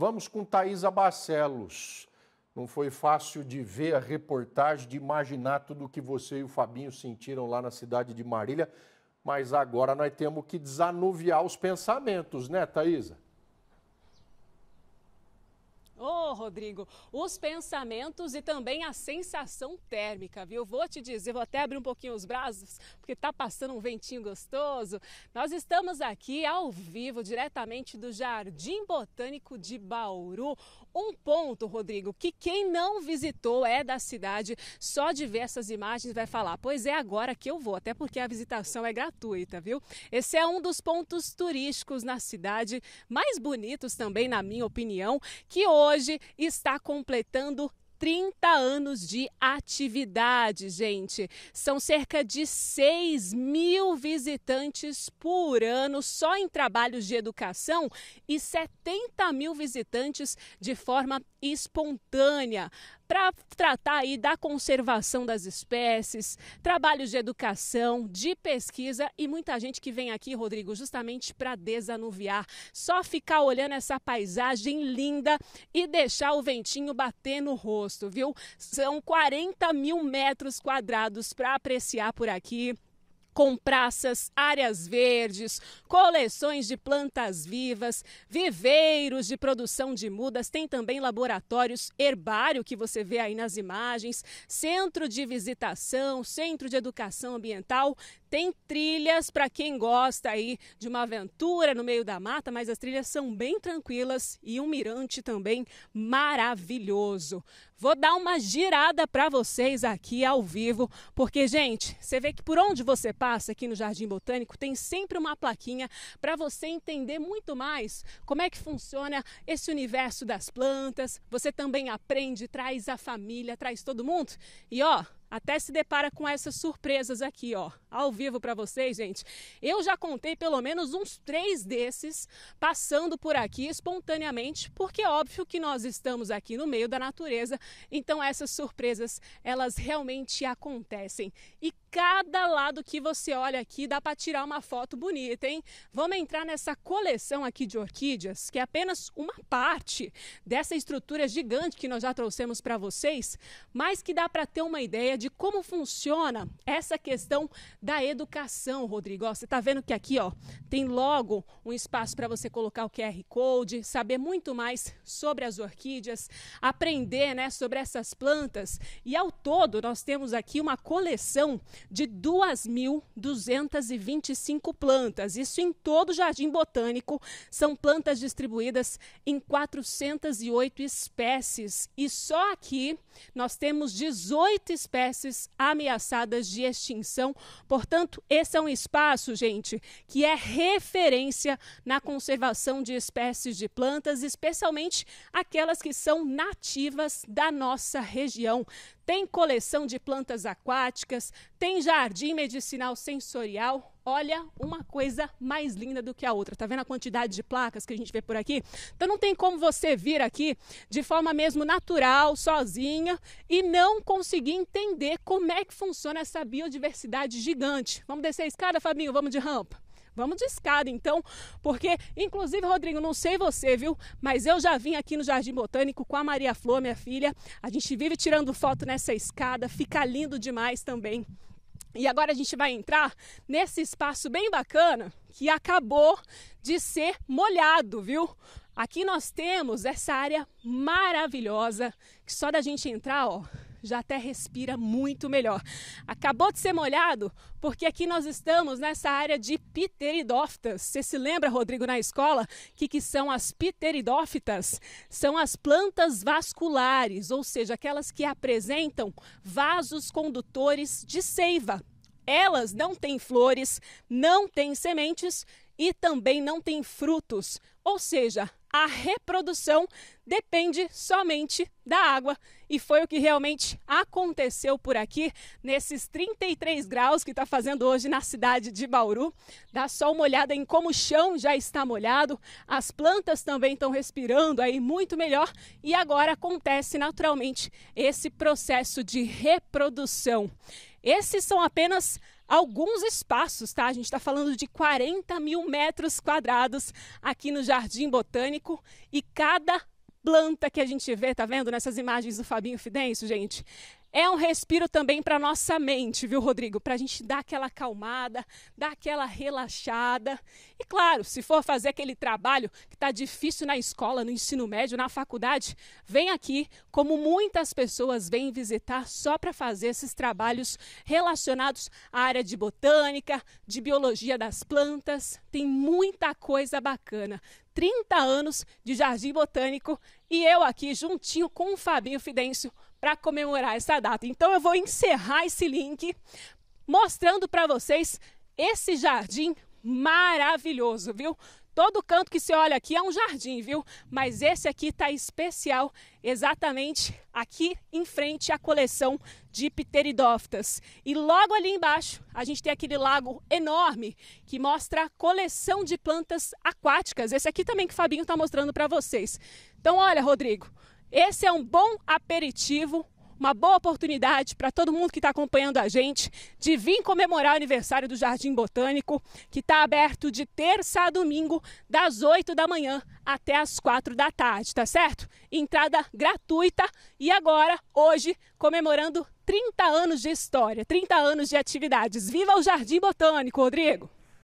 Vamos com Thaisa Barcelos. Não foi fácil de ver a reportagem, de imaginar tudo o que você e o Fabinho sentiram lá na cidade de Marília, mas agora nós temos que desanuviar os pensamentos, né, Thaisa? Ô, oh, Rodrigo, os pensamentos e também a sensação térmica, viu? Vou te dizer, vou até abrir um pouquinho os braços, porque tá passando um ventinho gostoso. Nós estamos aqui ao vivo, diretamente do Jardim Botânico de Bauru. Um ponto, Rodrigo, que quem não visitou é da cidade, só de ver essas imagens vai falar, pois é agora que eu vou, até porque a visitação é gratuita, viu? Esse é um dos pontos turísticos na cidade, mais bonitos também, na minha opinião, que hoje hoje está completando 30 anos de atividade, gente. São cerca de 6 mil visitantes por ano só em trabalhos de educação e 70 mil visitantes de forma espontânea para tratar aí da conservação das espécies, trabalhos de educação, de pesquisa e muita gente que vem aqui, Rodrigo, justamente para desanuviar. Só ficar olhando essa paisagem linda e deixar o ventinho bater no rosto, viu? São 40 mil metros quadrados para apreciar por aqui com praças, áreas verdes, coleções de plantas vivas, viveiros de produção de mudas, tem também laboratórios herbário que você vê aí nas imagens, centro de visitação, centro de educação ambiental, tem trilhas para quem gosta aí de uma aventura no meio da mata, mas as trilhas são bem tranquilas e um mirante também maravilhoso. Vou dar uma girada para vocês aqui ao vivo, porque gente, você vê que por onde você passa aqui no Jardim Botânico, tem sempre uma plaquinha para você entender muito mais como é que funciona esse universo das plantas. Você também aprende, traz a família, traz todo mundo. E ó, até se depara com essas surpresas aqui, ó, ao vivo para vocês, gente. Eu já contei pelo menos uns três desses passando por aqui espontaneamente, porque é óbvio que nós estamos aqui no meio da natureza, então essas surpresas elas realmente acontecem. E cada lado que você olha aqui dá para tirar uma foto bonita, hein? Vamos entrar nessa coleção aqui de orquídeas, que é apenas uma parte dessa estrutura gigante que nós já trouxemos para vocês, mas que dá para ter uma ideia de como funciona essa questão da educação, Rodrigo. Ó, você está vendo que aqui, ó, tem logo um espaço para você colocar o QR Code, saber muito mais sobre as orquídeas, aprender, né, sobre essas plantas. E ao todo nós temos aqui uma coleção de 2.225 plantas. Isso em todo o Jardim Botânico. São plantas distribuídas em 408 espécies. E só aqui nós temos 18 espécies ameaçadas de extinção. Portanto, esse é um espaço, gente, que é referência na conservação de espécies de plantas, especialmente aquelas que são nativas da nossa região tem coleção de plantas aquáticas, tem jardim medicinal sensorial. Olha, uma coisa mais linda do que a outra. Tá vendo a quantidade de placas que a gente vê por aqui? Então não tem como você vir aqui de forma mesmo natural, sozinha e não conseguir entender como é que funciona essa biodiversidade gigante. Vamos descer a escada, Fabinho? Vamos de rampa. Vamos de escada, então, porque, inclusive, Rodrigo, não sei você, viu? Mas eu já vim aqui no Jardim Botânico com a Maria Flor, minha filha. A gente vive tirando foto nessa escada, fica lindo demais também. E agora a gente vai entrar nesse espaço bem bacana que acabou de ser molhado, viu? Aqui nós temos essa área maravilhosa que só da gente entrar, ó, já até respira muito melhor. Acabou de ser molhado, porque aqui nós estamos nessa área de pteridófitas. Você se lembra, Rodrigo, na escola, que que são as pteridófitas? São as plantas vasculares, ou seja, aquelas que apresentam vasos condutores de seiva. Elas não têm flores, não têm sementes e também não têm frutos, ou seja, a reprodução depende somente da água. E foi o que realmente aconteceu por aqui, nesses 33 graus que está fazendo hoje na cidade de Bauru. Dá só uma olhada em como o chão já está molhado, as plantas também estão respirando aí muito melhor. E agora acontece naturalmente esse processo de reprodução. Esses são apenas alguns espaços, tá? A gente está falando de 40 mil metros quadrados aqui no Jardim Botânico e cada planta que a gente vê, tá vendo nessas imagens do Fabinho Fidêncio, gente? é um respiro também para nossa mente, viu, Rodrigo? Para a gente dar aquela acalmada, dar aquela relaxada. E claro, se for fazer aquele trabalho que está difícil na escola, no ensino médio, na faculdade, vem aqui, como muitas pessoas vêm visitar só para fazer esses trabalhos relacionados à área de botânica, de biologia das plantas. Tem muita coisa bacana. 30 anos de jardim botânico e eu aqui juntinho com o Fabinho Fidêncio para comemorar essa data. Então eu vou encerrar esse link mostrando para vocês esse jardim maravilhoso, viu? Todo canto que se olha aqui é um jardim, viu? Mas esse aqui está especial, exatamente aqui em frente à coleção de pteridófitas. E logo ali embaixo, a gente tem aquele lago enorme que mostra a coleção de plantas aquáticas. Esse aqui também que o Fabinho está mostrando para vocês. Então, olha, Rodrigo, esse é um bom aperitivo, uma boa oportunidade para todo mundo que está acompanhando a gente de vir comemorar o aniversário do Jardim Botânico, que está aberto de terça a domingo, das 8 da manhã até as 4 da tarde, tá certo? Entrada gratuita e agora, hoje, comemorando 30 anos de história, 30 anos de atividades. Viva o Jardim Botânico, Rodrigo!